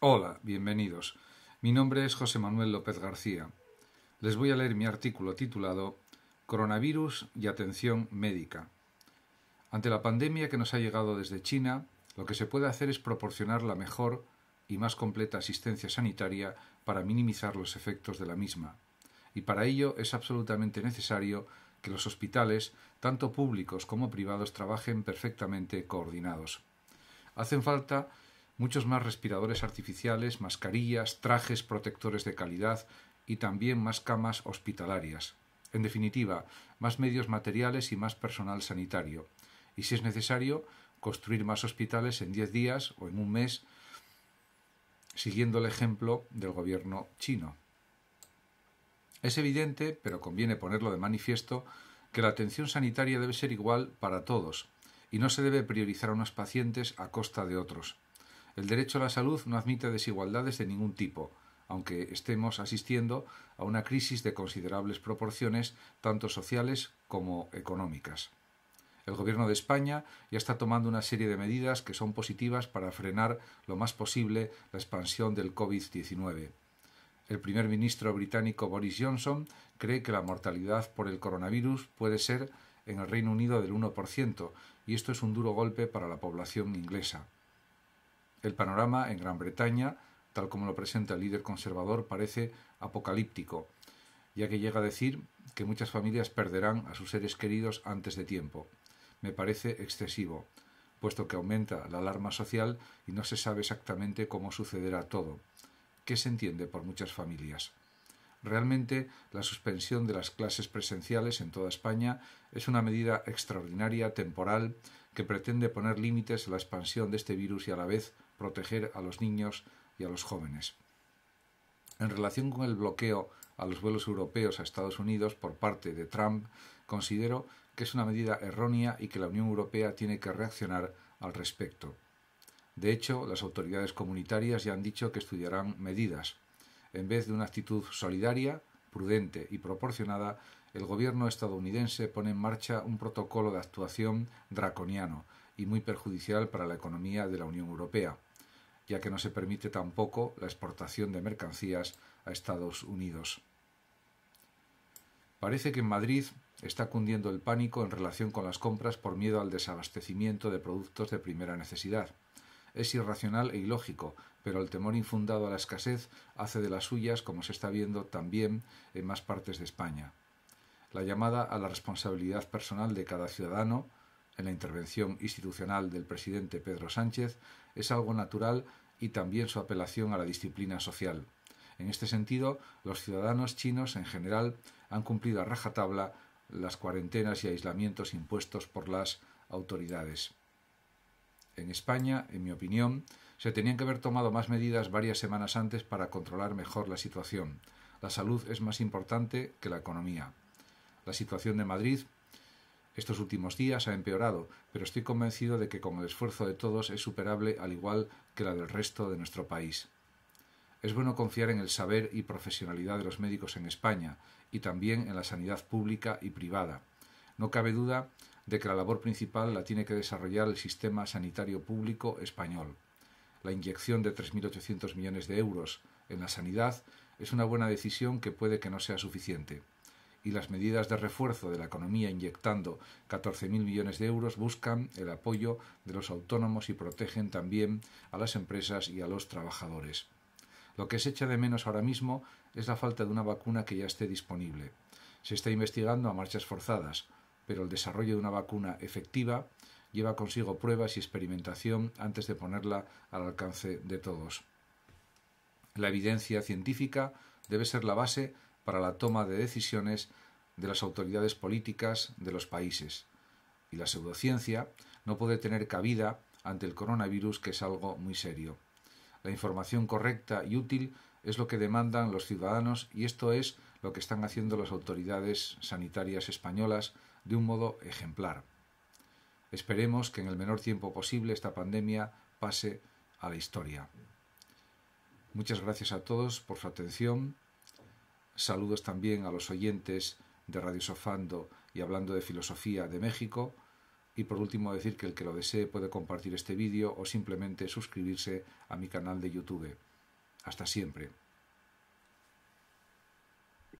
Hola, bienvenidos. Mi nombre es José Manuel López García. Les voy a leer mi artículo titulado Coronavirus y atención médica. Ante la pandemia que nos ha llegado desde China, lo que se puede hacer es proporcionar la mejor y más completa asistencia sanitaria para minimizar los efectos de la misma. Y para ello es absolutamente necesario que los hospitales, tanto públicos como privados, trabajen perfectamente coordinados. Hacen falta muchos más respiradores artificiales, mascarillas, trajes protectores de calidad y también más camas hospitalarias. En definitiva, más medios materiales y más personal sanitario. Y si es necesario, construir más hospitales en 10 días o en un mes, siguiendo el ejemplo del gobierno chino. Es evidente, pero conviene ponerlo de manifiesto, que la atención sanitaria debe ser igual para todos, y no se debe priorizar a unos pacientes a costa de otros. El derecho a la salud no admite desigualdades de ningún tipo, aunque estemos asistiendo a una crisis de considerables proporciones, tanto sociales como económicas. El Gobierno de España ya está tomando una serie de medidas que son positivas para frenar lo más posible la expansión del COVID-19. El primer ministro británico Boris Johnson cree que la mortalidad por el coronavirus puede ser en el Reino Unido del 1%, y esto es un duro golpe para la población inglesa. El panorama en Gran Bretaña, tal como lo presenta el líder conservador, parece apocalíptico, ya que llega a decir que muchas familias perderán a sus seres queridos antes de tiempo. Me parece excesivo, puesto que aumenta la alarma social y no se sabe exactamente cómo sucederá todo. ¿Qué se entiende por muchas familias? Realmente, la suspensión de las clases presenciales en toda España es una medida extraordinaria, temporal, que pretende poner límites a la expansión de este virus y a la vez proteger a los niños y a los jóvenes. En relación con el bloqueo a los vuelos europeos a Estados Unidos por parte de Trump, considero que es una medida errónea y que la Unión Europea tiene que reaccionar al respecto. De hecho, las autoridades comunitarias ya han dicho que estudiarán medidas. En vez de una actitud solidaria, prudente y proporcionada, el gobierno estadounidense pone en marcha un protocolo de actuación draconiano y muy perjudicial para la economía de la Unión Europea ya que no se permite tampoco la exportación de mercancías a Estados Unidos. Parece que en Madrid está cundiendo el pánico en relación con las compras por miedo al desabastecimiento de productos de primera necesidad. Es irracional e ilógico, pero el temor infundado a la escasez hace de las suyas, como se está viendo también en más partes de España. La llamada a la responsabilidad personal de cada ciudadano en la intervención institucional del presidente Pedro Sánchez es algo natural y también su apelación a la disciplina social. En este sentido, los ciudadanos chinos en general han cumplido a rajatabla las cuarentenas y aislamientos impuestos por las autoridades. En España, en mi opinión, se tenían que haber tomado más medidas varias semanas antes para controlar mejor la situación. La salud es más importante que la economía. La situación de Madrid estos últimos días ha empeorado, pero estoy convencido de que con el esfuerzo de todos es superable al igual que la del resto de nuestro país. Es bueno confiar en el saber y profesionalidad de los médicos en España y también en la sanidad pública y privada. No cabe duda de que la labor principal la tiene que desarrollar el sistema sanitario público español. La inyección de 3.800 millones de euros en la sanidad es una buena decisión que puede que no sea suficiente y las medidas de refuerzo de la economía inyectando 14.000 millones de euros buscan el apoyo de los autónomos y protegen también a las empresas y a los trabajadores. Lo que se echa de menos ahora mismo es la falta de una vacuna que ya esté disponible. Se está investigando a marchas forzadas, pero el desarrollo de una vacuna efectiva lleva consigo pruebas y experimentación antes de ponerla al alcance de todos. La evidencia científica debe ser la base para la toma de decisiones de las autoridades políticas de los países. Y la pseudociencia no puede tener cabida ante el coronavirus, que es algo muy serio. La información correcta y útil es lo que demandan los ciudadanos y esto es lo que están haciendo las autoridades sanitarias españolas de un modo ejemplar. Esperemos que en el menor tiempo posible esta pandemia pase a la historia. Muchas gracias a todos por su atención. Saludos también a los oyentes de Radio Sofando y hablando de filosofía de México. Y por último decir que el que lo desee puede compartir este vídeo o simplemente suscribirse a mi canal de YouTube. Hasta siempre.